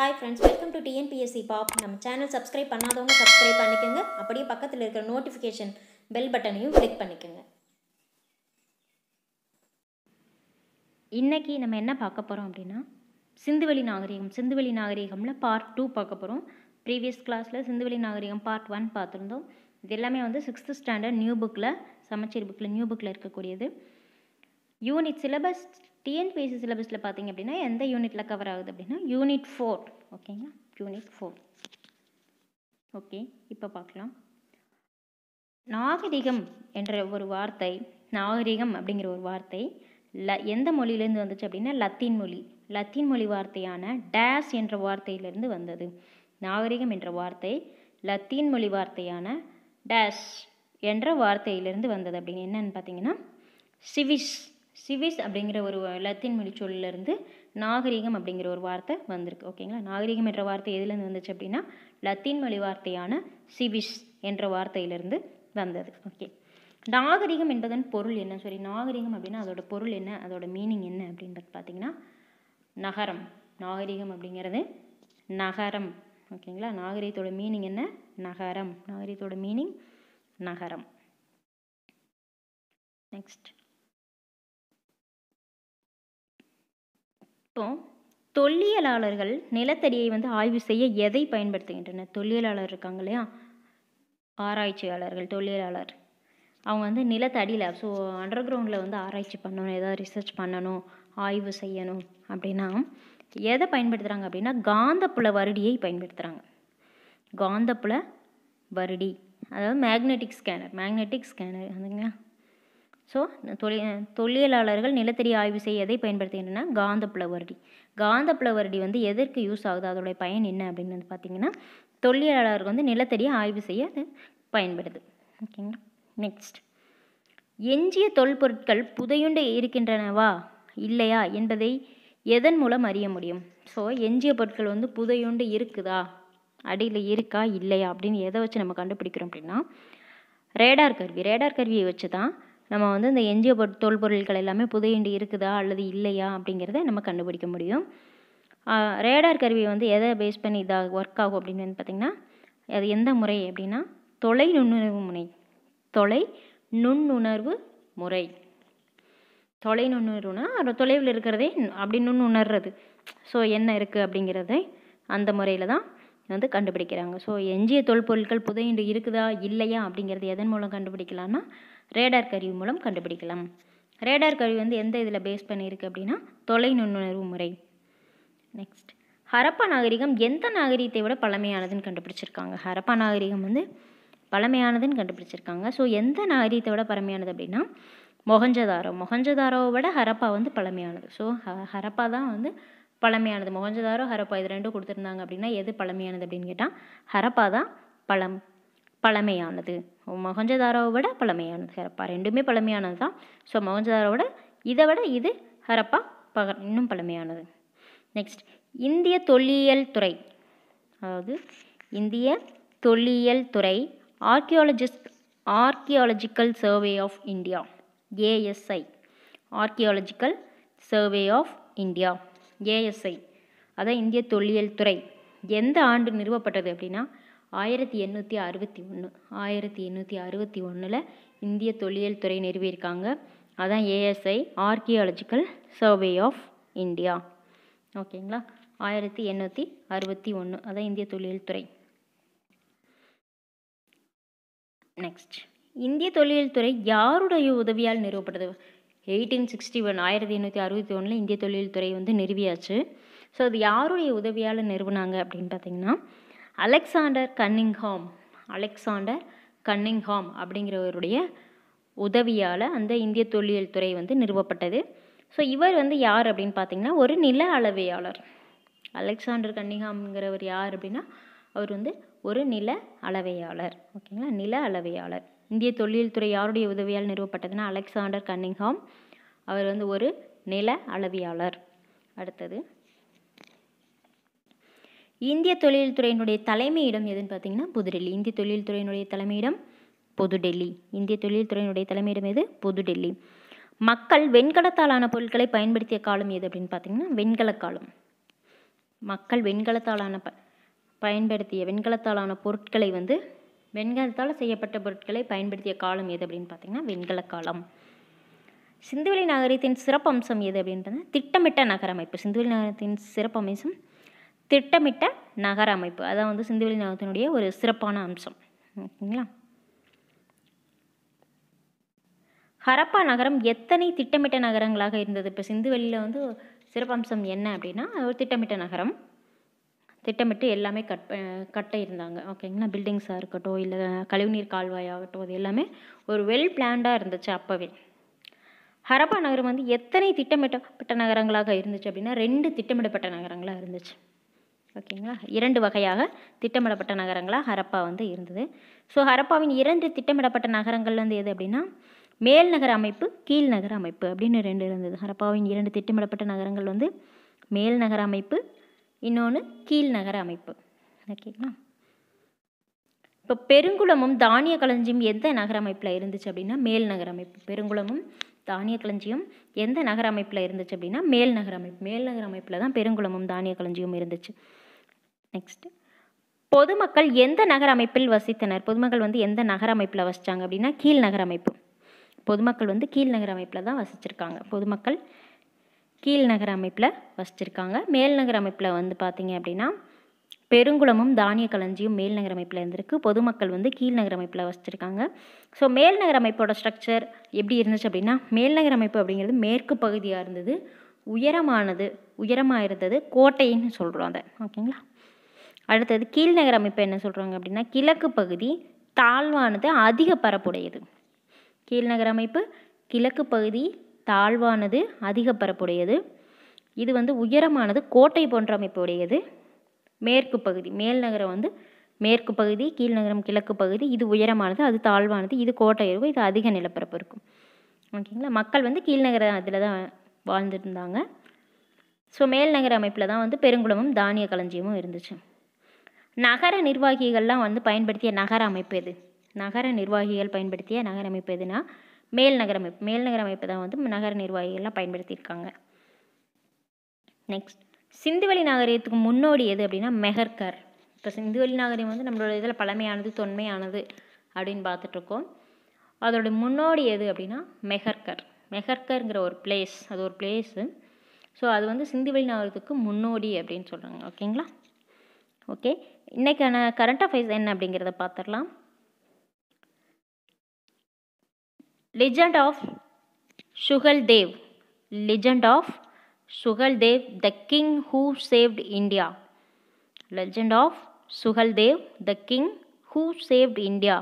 hi friends welcome to TNPSC பாப் நம்ம channel subscribe பண்ணாதவங்க சப்ஸ்கிரைப் பண்ணிக்கோங்க அப்படியே பக்கத்தில் இருக்கிற நோட்டிஃபிகேஷன் பெல் பட்டனையும் கிளிக் பண்ணிக்கோங்க இன்றைக்கி நம்ம என்ன பார்க்க போகிறோம் அப்படின்னா சிந்துவெளி நாகரிகம் சிந்துவெளி நாகரிகமில் பார்ட் டூ பார்க்க போகிறோம் ப்ரீவியஸ் கிளாஸில் சிந்துவெளி நாகரிகம் பார்ட் ஒன் பார்த்துருந்தோம் இது எல்லாமே வந்து சிக்ஸ்த்து ஸ்டாண்டர்ட் நியூ புக்கில் சமச்சீர் புக்கில் நியூ புக்கில் இருக்கக்கூடியது யூனிட் சிலபஸ் டிஎன்பிஎஸ்சி சிலபஸில் பார்த்தீங்க அப்படின்னா எந்த யூனிட்டில் கவர் ஆகுது அப்படின்னா யூனிட் ஃபோர் ஓகேங்களா யூனிட் ஃபோர் ஓகே இப்போ பார்க்கலாம் நாகரிகம் என்ற ஒரு வார்த்தை நாகரிகம் அப்படிங்கிற ஒரு வார்த்தை ல எந்த மொழியிலேருந்து வந்துச்சு அப்படின்னா லத்தீன் மொழி லத்தீன் மொழி வார்த்தையான டேஸ் என்ற வார்த்தையிலிருந்து வந்தது நாகரிகம் என்ற வார்த்தை லத்தீன் மொழி வார்த்தையான டேஸ் என்ற வார்த்தையிலிருந்து வந்தது அப்படின்னு என்னன்னு பார்த்தீங்கன்னா சிவிஸ் சிவிஸ் அப்படிங்கிற ஒரு லத்தீன் மொழிச்சொல்லிருந்து நாகரிகம் அப்படிங்கிற ஒரு வார்த்தை வந்திருக்கு ஓகேங்களா நாகரிகம் என்ற வார்த்தை எதுலேருந்து வந்துச்சு அப்படின்னா லத்தீன் மொழி வார்த்தையான சிவிஸ் என்ற வார்த்தையிலிருந்து வந்தது ஓகே நாகரிகம் என்பதன் பொருள் என்ன சாரி நாகரிகம் அப்படின்னா அதோட பொருள் என்ன அதோட மீனிங் என்ன அப்படின்றது பார்த்திங்கன்னா நகரம் நாகரிகம் அப்படிங்கிறது நகரம் ஓகேங்களா நாகரீகத்தோட மீனிங் என்ன நகரம் நாகரீகத்தோட மீனிங் நகரம் நெக்ஸ்ட் இப்போ தொல்லியலாளர்கள் நிலத்தடியை வந்து ஆய்வு செய்ய எதை பயன்படுத்துகின்றனர் தொல்லியலாளர் இருக்காங்க இல்லையா ஆராய்ச்சியாளர்கள் தொல்லியலாளர் அவங்க வந்து நிலத்தடியில் ஸோ அண்டர் கிரவுண்டில் வந்து ஆராய்ச்சி பண்ணணும் ஏதாவது ரிசர்ச் பண்ணணும் ஆய்வு செய்யணும் அப்படின்னா எதை பயன்படுத்துகிறாங்க அப்படின்னா காந்தப்புல வருடியை பயன்படுத்துகிறாங்க காந்தப்புல வருடி அதாவது மேக்னெட்டிக் ஸ்கேனர் மேக்னெட்டிக் ஸ்கேனர் அதுங்களா ஸோ தொழில் தொழிலாளர்கள் நிலத்தடி ஆய்வு செய்ய எதை பயன்படுத்துகின்றன காந்த புலவரடி காந்த புலவரடி வந்து எதற்கு யூஸ் ஆகுது அதோடைய பயன் என்ன அப்படின்னு வந்து பார்த்திங்கன்னா தொழிலாளர்கள் வந்து நிலத்தடியை ஆய்வு செய்ய அது பயன்படுது ஓகேங்களா நெக்ஸ்ட் எஞ்சிய தொல்பொருட்கள் புதையுண்டு இருக்கின்றனவா இல்லையா என்பதை எதன் மூலம் அறிய முடியும் ஸோ எஞ்சிய பொருட்கள் வந்து புதையுண்டு இருக்குதா அடியில் இருக்கா இல்லையா அப்படின்னு எதை வச்சு நம்ம கண்டுபிடிக்கிறோம் அப்படின்னா ரேடார் கருவி ரேடார் கருவியை வச்சு தான் நம்ம வந்து இந்த எஞ்சிய தோல் பொருட்கள் எல்லாமே புதையண்டு இருக்குதா அல்லது இல்லையா அப்படிங்கிறத நம்ம கண்டுபிடிக்க முடியும் ரேடார் கருவி வந்து எதை பேஸ் பண்ணி இதாக ஒர்க் ஆகும் அப்படின்னு வந்து பார்த்திங்கன்னா அது எந்த முறை அப்படின்னா தொலை நுண்ணுணர்வு முனை தொலை நுண்ணுணர்வு முறை தொலை நுண்ணுணர்வுனா தொலைவில் இருக்கிறதே அப்படி நுண்ணுணர்றது ஸோ என்ன இருக்குது அப்படிங்கிறத அந்த முறையில் தான் வந்து கண்டுபிடிக்கிறாங்க ஸோ எஞ்சிய தொல்பொருட்கள் புதையுண்டு இருக்குதா இல்லையா அப்படிங்கிறது எதன் மூலம் கண்டுபிடிக்கலாம்னா ரேடார் கருவி மூலம் கண்டுபிடிக்கலாம் ரேடார் கருவி வந்து எந்த இதில் பேஸ் பண்ணியிருக்கு அப்படின்னா தொலை நுண்ணுணர்வு முறை நெக்ஸ்ட் ஹரப்பா நாகரிகம் எந்த நாகரிகத்தை விட பழமையானதுன்னு கண்டுபிடிச்சிருக்காங்க ஹரப்பா நாகரிகம் வந்து பழமையானதுன்னு கண்டுபிடிச்சிருக்காங்க ஸோ எந்த நாகரிகத்தை விட பழமையானது அப்படின்னா மொகஞ்சதாரோ மொகஞ்சதாரோவை விட ஹரப்பா வந்து பழமையானது ஸோ ஹரப்பா தான் வந்து பழமையானது மொகஞ்சதாரோ ஹரப்பா இது ரெண்டும் கொடுத்துருந்தாங்க அப்படின்னா எது பழமையானது அப்படின்னு கேட்டால் ஹரப்பா தான் பழம் பழமையானது மொஹஞ்சதாரோவை விட பழமையானது ஹரப்பா ரெண்டுமே பழமையானது தான் ஸோ விட இதை விட இது ஹரப்பா பக இன்னும் பழமையானது நெக்ஸ்ட் இந்திய தொல்லியல் துறை அதாவது இந்திய தொல்லியல் துறை archaeologist archaeological survey of India ASI archaeological survey of India ASI அதான் இந்திய தொல்லியல் துறை எந்த ஆண்டு நிறுவப்பட்டது அப்படின்னா ஆயிரத்தி எண்ணூற்றி அறுபத்தி ஒன்று ஆயிரத்தி எண்ணூற்றி அறுபத்தி ஒன்றில் இந்திய தொல்லியல் துறை நிறுவியிருக்காங்க அதான் ASI archaeological survey of India ஓகேங்களா ஆயிரத்தி எண்ணூற்றி அறுபத்தி ஒன்று அதான் இந்திய தொழில் துறை நெக்ஸ்ட் இந்திய தொழில் துறை யாருடைய உதவியால் நிறுவப்பட்டது எயிட்டீன் சிக்ஸ்டி ஒன் ஆயிரத்தி எண்ணூற்றி அறுபத்தி ஒன்றில் இந்திய தொழில்துறை வந்து நிறுவியாச்சு ஸோ அது யாருடைய உதவியால் நிறுவனாங்க அப்படின்னு பார்த்தீங்கன்னா அலெக்சாண்டர் கன்னிங்ஹாம் அலெக்சாண்டர் கன்னிங்ஹாம் அப்படிங்கிறவருடைய உதவியால் அந்த இந்திய தொழில் துறை வந்து நிறுவப்பட்டது ஸோ இவர் வந்து யார் அப்படின்னு பார்த்தீங்கன்னா ஒரு நில அளவையாளர் அலெக்சாண்டர் கன்னிங்ஹாம்ங்கிறவர் யார் அப்படின்னா அவர் வந்து ஒரு நில அளவையாளர் ஓகேங்களா நில அளவையாளர் இந்திய தொல்லியல் துறை யாருடைய உதவியால் நிறுவப்பட்டதுன்னா அலெக்சாண்டர் கன்னிங்ஹாம் அவர் வந்து ஒரு நில அளவியாளர் அடுத்தது இந்திய தொழில் துறையினுடைய தலைமையிடம் எதுன்னு பார்த்தீங்கன்னா புதுடெல்லி இந்திய தொழில் துறையினுடைய தலைமையிடம் புதுடெல்லி இந்திய தொழில் துறையினுடைய தலைமையிடம் எது புதுடெல்லி மக்கள் வெண்கலத்தாலான பொருட்களை பயன்படுத்திய காலம் எது அப்படின்னு பார்த்தீங்கன்னா வெண்கல காலம் மக்கள் வெண்கலத்தாலான ப பயன்படுத்திய வெண்கலத்தாலான பொருட்களை வந்து வெண்கலத்தால் செய்யப்பட்ட பொருட்களை பயன்படுத்திய காலம் எது அப்படின்னு பார்த்தீங்கன்னா வெண்கல காலம் சிந்துவெளி நகரத்தின் சிறப்பம்சம் எது அப்படின்றது திட்டமிட்ட நகர அமைப்பு சிந்துவெளி நகரத்தின் சிறப்பம்சம் திட்டமிட்ட நகர அமைப்பு அதான் வந்து சிந்துவெளி நகரத்தினுடைய ஒரு சிறப்பான அம்சம் ஓகேங்களா ஹரப்பா நகரம் எத்தனை திட்டமிட்ட நகரங்களாக இருந்தது இப்போ சிந்துவெளியில் வந்து சிறப்பம்சம் என்ன அப்படின்னா ஒரு திட்டமிட்ட நகரம் திட்டமிட்டு எல்லாமே கட் கட்ட இருந்தாங்க ஓகேங்களா பில்டிங்ஸாக இருக்கட்டும் இல்லை கழிவுநீர் ஆகட்டும் அது எல்லாமே ஒரு வெல் பிளான்டாக இருந்துச்சு அப்போவே ஹரப்பா நகரம் வந்து எத்தனை திட்டமிட்டப்பட்ட நகரங்களாக இருந்துச்சு அப்படின்னா ரெண்டு திட்டமிடப்பட்ட நகரங்களாக இருந்துச்சு ஓகேங்களா இரண்டு வகையாக திட்டமிடப்பட்ட நகரங்களாக ஹரப்பா வந்து இருந்தது ஸோ ஹரப்பாவின் இரண்டு திட்டமிடப்பட்ட நகரங்கள் வந்து எது அப்படின்னா மேல் நகர அமைப்பு கீழ் நகர அமைப்பு அப்படின்னு ரெண்டு இருந்தது ஹரப்பாவின் இரண்டு திட்டமிடப்பட்ட நகரங்கள் வந்து மேல் நகர அமைப்பு இன்னொன்று கீழ்நகர அமைப்பு ஓகேங்களா இப்போ பெருங்குளமும் தானிய களஞ்சியும் எந்த நகர அமைப்பில் இருந்துச்சு அப்படின்னா மேல் நகர அமைப்பு பெருங்குளமும் தானிய களஞ்சியும் எந்த நகர அமைப்பில் இருந்துச்சு அப்படின்னா மேல் நகர அமைப்பு மேல் நகர அமைப்பில் தான் பெருங்குளமும் தானிய களஞ்சியும் இருந்துச்சு நெக்ஸ்ட்டு பொதுமக்கள் எந்த நகர அமைப்பில் வசித்தனர் பொதுமக்கள் வந்து எந்த நகர அமைப்பில் வசித்தாங்க அப்படின்னா கீழ் நகர அமைப்பு பொதுமக்கள் வந்து கீழ் நகர அமைப்பில் தான் வசிச்சிருக்காங்க பொதுமக்கள் கீழ்நகர அமைப்பில் வசிச்சிருக்காங்க மேல்நகர அமைப்பில் வந்து பார்த்திங்க அப்படின்னா பெருங்குளமும் தானிய களஞ்சியும் மேல் நகர அமைப்பில் இருந்திருக்கு பொதுமக்கள் வந்து கீழ் நகர அமைப்பில் வசிச்சிருக்காங்க ஸோ மேல் நகர அமைப்போட ஸ்ட்ரக்சர் எப்படி இருந்துச்சு அப்படின்னா மேல் நகர அமைப்பு அப்படிங்கிறது மேற்கு பகுதியாக இருந்தது உயரமானது உயரமாக இருந்தது கோட்டைன்னு சொல்கிறோம் அதை ஓகேங்களா அடுத்தது கீழ் நகர அமைப்பு என்ன சொல்கிறாங்க அப்படின்னா கிழக்கு பகுதி தாழ்வானது அதிக பரப்புடையது கீழ்நகர் அமைப்பு கிழக்கு பகுதி தாழ்வானது அதிக பரப்புடையது இது வந்து உயரமானது கோட்டை போன்ற அமைப்புடையது மேற்கு பகுதி மேல் நகரம் வந்து மேற்கு பகுதி கீழ் நகரம் கிழக்கு பகுதி இது உயரமானது அது தாழ்வானது இது கோட்டை இருக்கும் இது அதிக நிலப்பரப்பு இருக்கும் ஓகேங்களா மக்கள் வந்து கீழ்நகர அதில் தான் வாழ்ந்துருந்தாங்க ஸோ மேல் நகர அமைப்பில் தான் வந்து பெருங்குளமும் தானிய களஞ்சியமும் இருந்துச்சு நகர நிர்வாகிகள்லாம் வந்து பயன்படுத்திய நகர அமைப்பு எது நகர நிர்வாகிகள் பயன்படுத்திய நகர அமைப்பு எதுனா மேல் நகர அமைப்பு மேல் நகர அமைப்பு தான் வந்து நகர நிர்வாகிகள்லாம் பயன்படுத்தியிருக்காங்க நெக்ஸ்ட் சிந்துவெளி நாகரிகத்துக்கு முன்னோடி எது அப்படின்னா மெஹர்கர் இப்போ சிந்துவெளி நாகரிகம் வந்து நம்மளோட இதில் பழமையானது தொன்மையானது அப்படின்னு பார்த்துட்ருக்கோம் அதோட முன்னோடி எது அப்படின்னா மெஹர்கர் மெஹர்கர்ங்கிற ஒரு பிளேஸ் அது ஒரு பிளேஸு ஸோ அது வந்து சிந்துவெளி நாகரத்துக்கு முன்னோடி அப்படின்னு சொல்கிறாங்க ஓகேங்களா ஓகே இன்றைக்கான கரண்ட் அஃபேர்ஸ் என்ன அப்படிங்கிறத பார்த்துடலாம் legend of Suheldev legend of Suheldev the king who saved India legend of Suheldev the king who saved India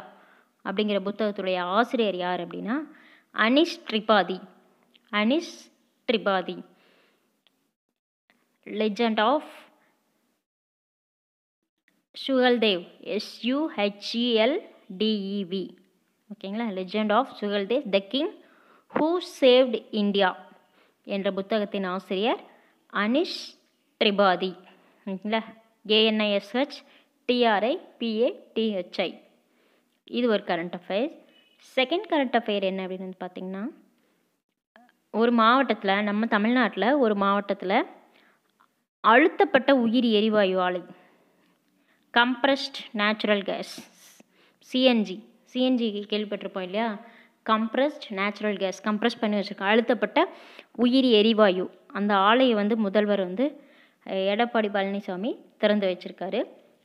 அப்படிங்கிற புத்தகத்துடைய ஆசிரியர் யார் அப்படின்னா Anish Tripathi Anish Tripathi legend of Suheldev SUHEL ஓகேங்களா legend of Suheldev the king who saved India என்ற புத்தகத்தின் ஆசிரியர் அனிஷ் திரிபாதி ஓகேங்களா ஏஎன்ஐஎஸ்ஹெச் டிஆர்ஐ பிஏ டிஹெச்ஐ இது ஒரு current affair second current affair என்ன அப்படின்னு பார்த்தீங்கன்னா ஒரு மாவட்டத்தில் நம்ம தமிழ்நாட்டில் ஒரு மாவட்டத்தில் அழுத்தப்பட்ட உயிரி எரிவாயு ஆலை compressed natural gas CNG CNG கேள்விப்பட்டிருப்போம் இல்லையா கம்ப்ரஸ்ட் நேச்சுரல் கேஸ் கம்ப்ரஸ் பண்ணி வச்சுருக்கோம் அழுத்தப்பட்ட உயிரி எரிவாயு அந்த ஆலையை வந்து முதல்வர் வந்து எடப்பாடி பழனிசாமி திறந்து வச்சுருக்காரு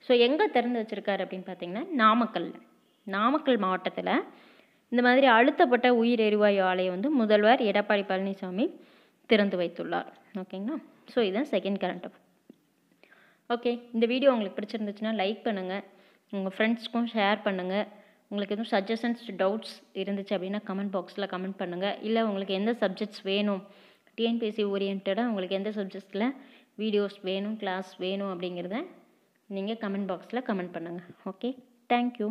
ஸோ எங்கே திறந்து வச்சுருக்காரு அப்படின்னு பார்த்தீங்கன்னா நாமக்கல் நாமக்கல் மாவட்டத்தில் இந்த மாதிரி அழுத்தப்பட்ட உயிர் எரிவாயு ஆலையை வந்து முதல்வர் எடப்பாடி பழனிசாமி திறந்து வைத்துள்ளார் ஓகேங்களா ஸோ இதுதான் செகண்ட் கரண்ட் ஓகே இந்த வீடியோ உங்களுக்கு பிடிச்சிருந்துச்சுன்னா லைக் பண்ணுங்கள் உங்கள் ஃப்ரெண்ட்ஸ்க்கும் ஷேர் பண்ணுங்கள் உங்களுக்கு எதுவும் சஜஷன்ஸ் டவுட்ஸ் இருந்துச்சு அப்படின்னா கமெண்ட் பாக்ஸில் கமெண்ட் பண்ணுங்கள் இல்லை உங்களுக்கு எந்த சப்ஜெக்ட்ஸ் வேணும் டிஎன்பிஎஸ்சி ஓரியன்டாக உங்களுக்கு எந்த சப்ஜெக்ட்ஸில் வீடியோஸ் வேணும் கிளாஸ் வேணும் அப்படிங்கிறத நீங்கள் கமெண்ட் பாக்ஸில் கமெண்ட் பண்ணுங்கள் ஓகே தேங்க்யூ